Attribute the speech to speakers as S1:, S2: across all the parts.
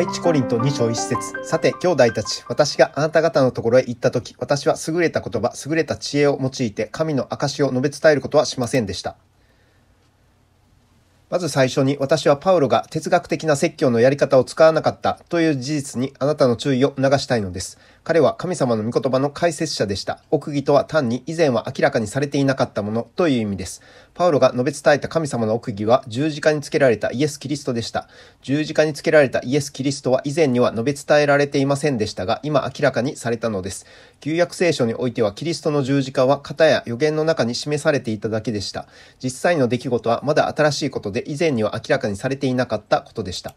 S1: 第一コリント2章1節さて、兄弟たち、私があなた方のところへ行ったとき、私は優れた言葉、優れた知恵を用いて、神の証を述べ伝えることはしませんでした。まず最初に、私はパウロが哲学的な説教のやり方を使わなかったという事実にあなたの注意を促したいのです。彼は神様の御言葉の解説者でした。奥義とは単に以前は明らかにされていなかったものという意味です。パウロが述べ伝えた神様の奥義は十字架につけられたイエス・キリストでした。十字架につけられたイエス・キリストは以前には述べ伝えられていませんでしたが、今明らかにされたのです。旧約聖書においてはキリストの十字架は型や予言の中に示されていただけでした。実際の出来事はまだ新しいことで以前には明らかにされていなかったことでした。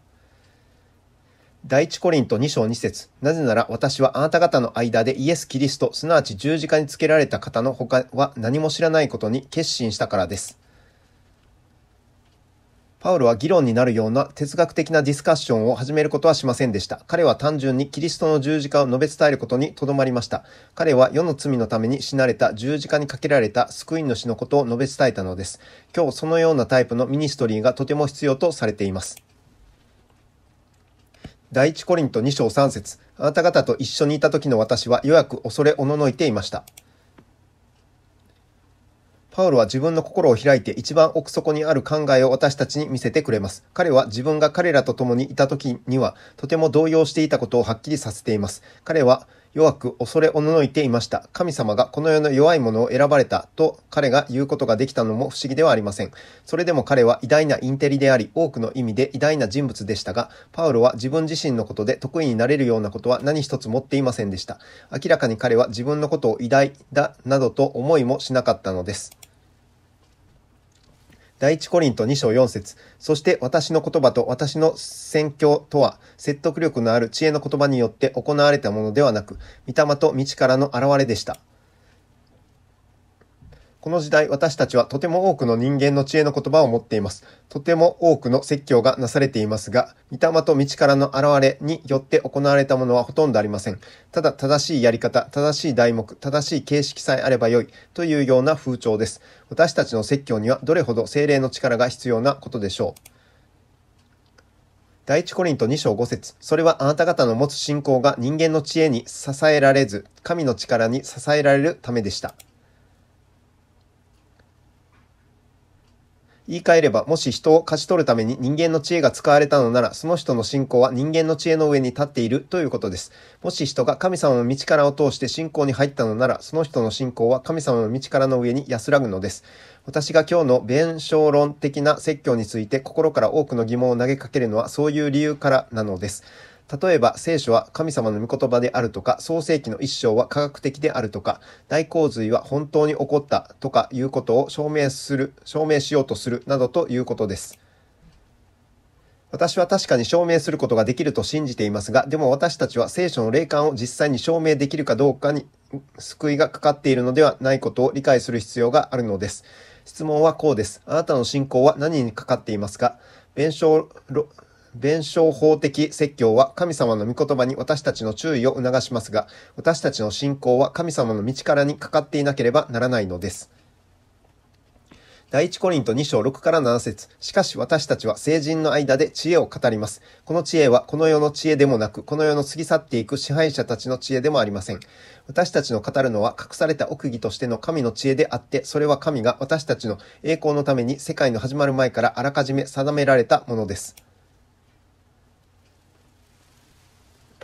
S1: 第一コリント2章2節なぜなら私はあなた方の間でイエス・キリスト、すなわち十字架につけられた方の他は何も知らないことに決心したからです。パウロは議論になるような哲学的なディスカッションを始めることはしませんでした。彼は単純にキリストの十字架を述べ伝えることにとどまりました。彼は世の罪のために死なれた十字架にかけられた救い主のことを述べ伝えたのです。今日そのようなタイプのミニストリーがとても必要とされています。第一コリント2章3節あなた方と一緒にいた時の私は弱く恐れおののいていました。パウロは自分の心を開いて一番奥底にある考えを私たちに見せてくれます。彼は自分が彼らと共にいた時にはとても動揺していたことをはっきりさせています。彼は弱く恐れおののいていました。神様がこの世の弱い者を選ばれたと彼が言うことができたのも不思議ではありません。それでも彼は偉大なインテリであり、多くの意味で偉大な人物でしたが、パウロは自分自身のことで得意になれるようなことは何一つ持っていませんでした。明らかに彼は自分のことを偉大だなどと思いもしなかったのです。第一コリント2章4節そして私の言葉と私の宣教とは、説得力のある知恵の言葉によって行われたものではなく、御霊と道からの現れでした。この時代、私たちはとても多くの人間の知恵の言葉を持っています。とても多くの説教がなされていますが、御霊と道からの現れによって行われたものはほとんどありません。ただ正しいやり方、正しい題目、正しい形式さえあればよいというような風潮です。私たちの説教にはどれほど精霊の力が必要なことでしょう。第一コリント2章5節それはあなた方の持つ信仰が人間の知恵に支えられず、神の力に支えられるためでした。言い換えれば、もし人を勝ち取るために人間の知恵が使われたのなら、その人の信仰は人間の知恵の上に立っているということです。もし人が神様の道からを通して信仰に入ったのなら、その人の信仰は神様の道からの上に安らぐのです。私が今日の弁証論的な説教について心から多くの疑問を投げかけるのはそういう理由からなのです。例えば聖書は神様の御言葉であるとか、創世記の一章は科学的であるとか、大洪水は本当に起こったとかいうことを証明する、証明しようとするなどということです。私は確かに証明することができると信じていますが、でも私たちは聖書の霊感を実際に証明できるかどうかに救いがかかっているのではないことを理解する必要があるのです。質問はこうです。あなたの信仰は何にかかっていますか弁証弁証法的説教は神様の御言葉に私たちの注意を促しますが、私たちの信仰は神様の道からにかかっていなければならないのです。第一コリント2章6から7節しかし私たちは成人の間で知恵を語ります。この知恵はこの世の知恵でもなく、この世の過ぎ去っていく支配者たちの知恵でもありません。私たちの語るのは隠された奥義としての神の知恵であって、それは神が私たちの栄光のために世界の始まる前からあらかじめ定められたものです。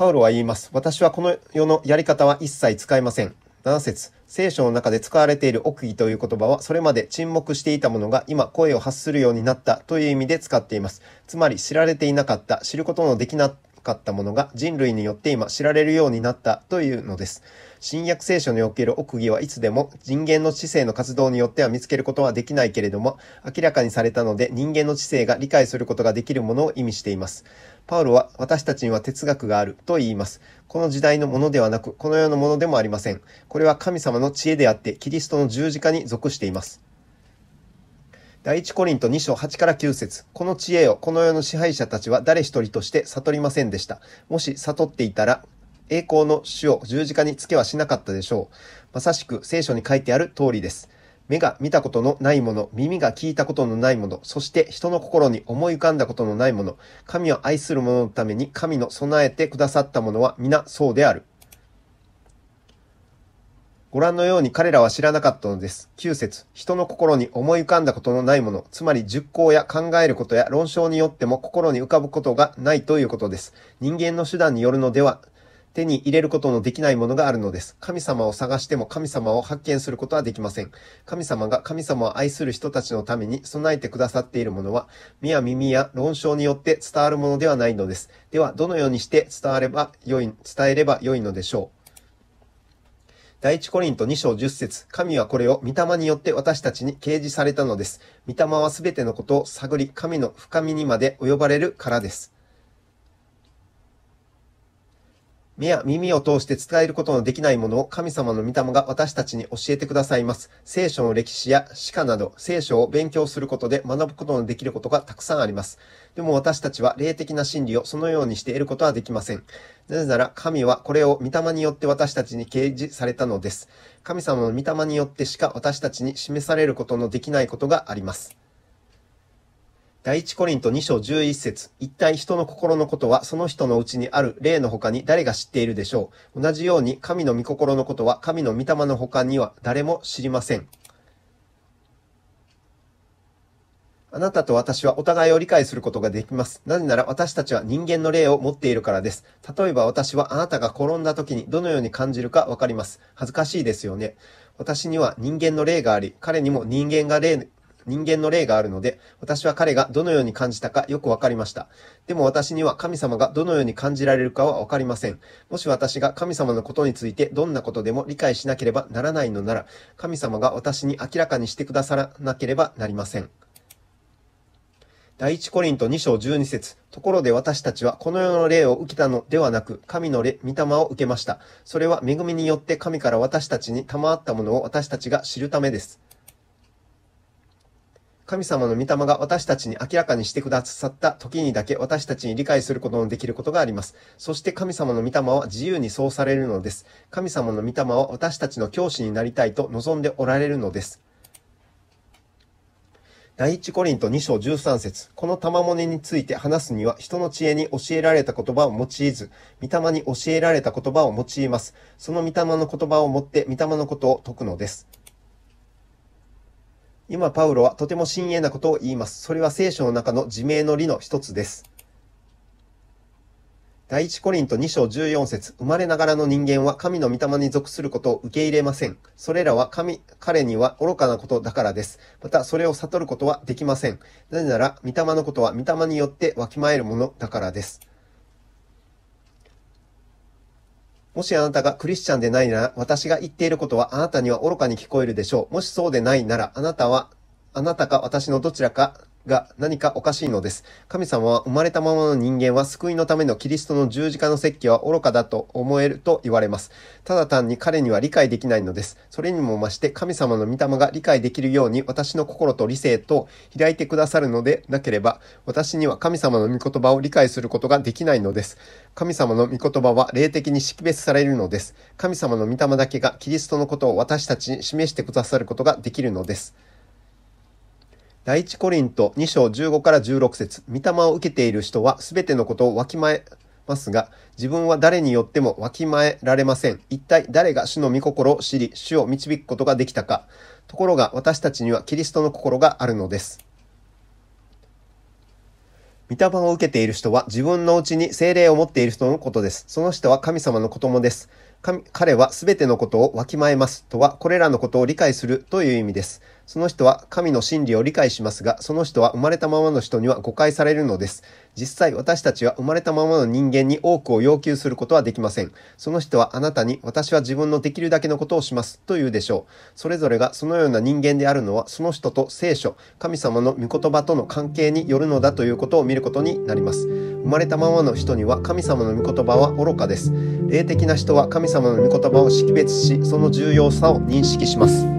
S1: パウロは言います。私はこの世のやり方は一切使いません。7節聖書の中で使われている奥義という言葉は、それまで沈黙していたものが今声を発するようになったという意味で使っています。つまり知られていなかった、知ることのできなかったものが人類によって今知られるようになったというのです。新約聖書における奥義はいつでも人間の知性の活動によっては見つけることはできないけれども、明らかにされたので人間の知性が理解することができるものを意味しています。パウロは私たちには哲学があると言います。この時代のものではなく、この世のものでもありません。これは神様の知恵であって、キリストの十字架に属しています。第一コリント2章8から9節この知恵をこの世の支配者たちは誰一人として悟りませんでした。もし悟っていたら、栄光の主を十字架につけはしなかったでしょう。まさしく聖書に書いてある通りです。目が見たことのないもの、耳が聞いたことのないもの、そして人の心に思い浮かんだことのないもの、神を愛する者のために神の備えてくださったものは皆そうである。ご覧のように彼らは知らなかったのです。9節人の心に思い浮かんだことのないもの、つまり熟考や考えることや論証によっても心に浮かぶことがないということです。人間の手段によるのでは、手に入れることのできないものがあるのです。神様を探しても神様を発見することはできません。神様が神様を愛する人たちのために備えてくださっているものは、目や耳や論証によって伝わるものではないのです。では、どのようにして伝われば良い、伝えれば良いのでしょう。第一コリント2章10節神はこれを御霊によって私たちに掲示されたのです。御霊はすべてのことを探り、神の深みにまで及ばれるからです。目や耳を通して伝えることのできないものを神様の御霊が私たちに教えてくださいます。聖書の歴史や歯科など聖書を勉強することで学ぶことのできることがたくさんあります。でも私たちは霊的な真理をそのようにして得ることはできません。なぜなら神はこれを御霊によって私たちに掲示されたのです。神様の御霊によってしか私たちに示されることのできないことがあります。第一コリント2章11節一体人の心のことはその人のうちにある霊の他に誰が知っているでしょう。同じように神の御心のことは神の御霊の他には誰も知りません。あなたと私はお互いを理解することができます。なぜなら私たちは人間の霊を持っているからです。例えば私はあなたが転んだ時にどのように感じるかわかります。恥ずかしいですよね。私には人間の霊があり、彼にも人間が霊人間の霊があるので、私は彼がどのように感じたかよくわかりました。でも私には神様がどのように感じられるかはわかりません。もし私が神様のことについてどんなことでも理解しなければならないのなら、神様が私に明らかにしてくださらなければなりません。第一コリント2章12節ところで私たちはこの世の霊を受けたのではなく、神の霊、御霊を受けました。それは恵みによって神から私たちに賜ったものを私たちが知るためです。神様の御霊が私たちに明らかにしてくださった時にだけ私たちに理解することのできることがあります。そして神様の御霊は自由にそうされるのです。神様の御霊は私たちの教師になりたいと望んでおられるのです。第一コリント2章13節この賜物について話すには、人の知恵に教えられた言葉を用いず、御霊に教えられた言葉を用います。その御霊の言葉を持って、御霊のことを説くのです。今パウロはとても深遠なことを言います。それは聖書の中の自明の理の一つです。第一コリント2章14節生まれながらの人間は神の御霊に属することを受け入れません。それらは神、彼には愚かなことだからです。また、それを悟ることはできません。なぜなら、御霊のことは御霊によってわきまえるものだからです。もしあなたがクリスチャンでないなら、私が言っていることはあなたには愚かに聞こえるでしょう。もしそうでないなら、あなたは、あなたか私のどちらかが何かおかしいのです。神様は生まれたままの人間は救いのためのキリストの十字架の説教は愚かだと思えると言われます。ただ単に彼には理解できないのです。それにもまして神様の御霊が理解できるように私の心と理性と開いてくださるのでなければ、私には神様の御言葉を理解することができないのです。神様の御言葉は霊的に識別されるのです。神様の御霊だけがキリストのことを私たちに示してくださることができるのです。第一コリント2章15から16節御霊を受けている人は全てのことをわきまえますが、自分は誰によってもわきまえられません。一体誰が主の御心を知り、主を導くことができたか。ところが私たちにはキリストの心があるのです。御霊を受けている人は自分のうちに精霊を持っている人のことです。その人は神様の子供です。彼は全てのことをわきまえますとは、これらのことを理解するという意味です。その人は神の真理を理解しますが、その人は生まれたままの人には誤解されるのです。実際私たちは生まれたままの人間に多くを要求することはできません。その人はあなたに私は自分のできるだけのことをしますと言うでしょう。それぞれがそのような人間であるのはその人と聖書、神様の御言葉との関係によるのだということを見ることになります。生まれたままの人には神様の御言葉は愚かです。霊的な人は神様の御言葉を識別し、その重要さを認識します。